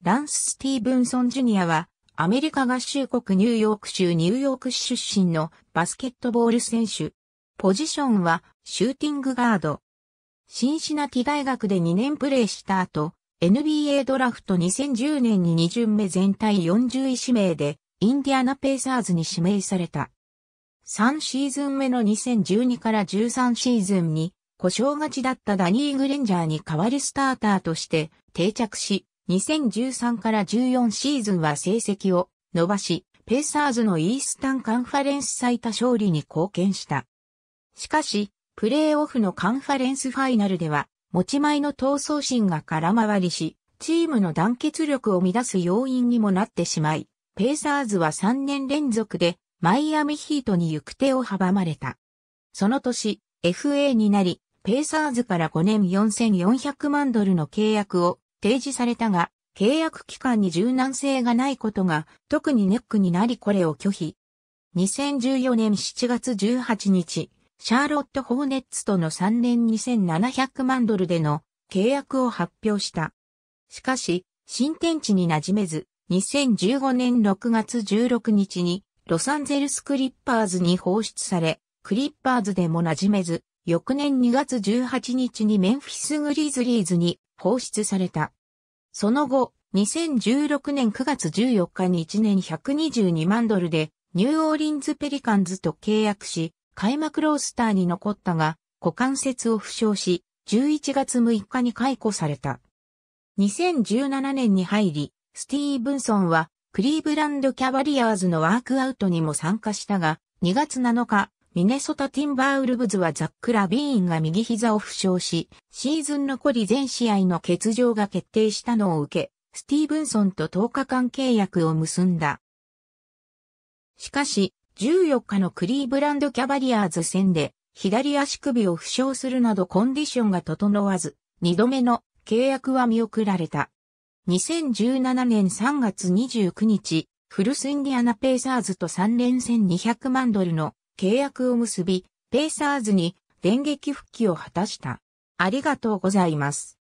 ランス・スティーブンソン・ジュニアは、アメリカ合衆国ニューヨーク州ニューヨーク市出身のバスケットボール選手。ポジションは、シューティングガード。シンシナティ大学で2年プレーした後、NBA ドラフト2010年に2巡目全体40位指名で、インディアナペーサーズに指名された。3シーズン目の2012から13シーズンに、故障がちだったダニー・グレンジャーに代わりスターターとして定着し、2013から14シーズンは成績を伸ばし、ペーサーズのイースタンカンファレンス最多勝利に貢献した。しかし、プレーオフのカンファレンスファイナルでは、持ち前の闘争心が空回りし、チームの団結力を乱す要因にもなってしまい、ペーサーズは3年連続でマイアミヒートに行く手を阻まれた。その年、FA になり、ペーサーズから5年4400万ドルの契約を提示されたが、契約期間に柔軟性がないことが特にネックになりこれを拒否。2014年7月18日、シャーロット・ホーネッツとの3年2700万ドルでの契約を発表した。しかし、新天地に馴染めず、2015年6月16日にロサンゼルスクリッパーズに放出され、クリッパーズでも馴染めず、翌年2月18日にメンフィス・グリズリーズに放出された。その後、2016年9月14日に1年122万ドルでニューオーリンズペリカンズと契約し、開幕ロースターに残ったが、股関節を負傷し、11月6日に解雇された。2017年に入り、スティーブンソンはクリーブランドキャバリアーズのワークアウトにも参加したが、2月7日、ミネソタ・ティンバーウルブズはザック・ラビーンが右膝を負傷し、シーズン残り全試合の欠場が決定したのを受け、スティーブンソンと10日間契約を結んだ。しかし、14日のクリーブランド・キャバリアーズ戦で、左足首を負傷するなどコンディションが整わず、2度目の契約は見送られた。2017年3月29日、フルスインディアナ・ペイサーズと3連戦200万ドルの契約を結び、ペイサーズに電撃復帰を果たした。ありがとうございます。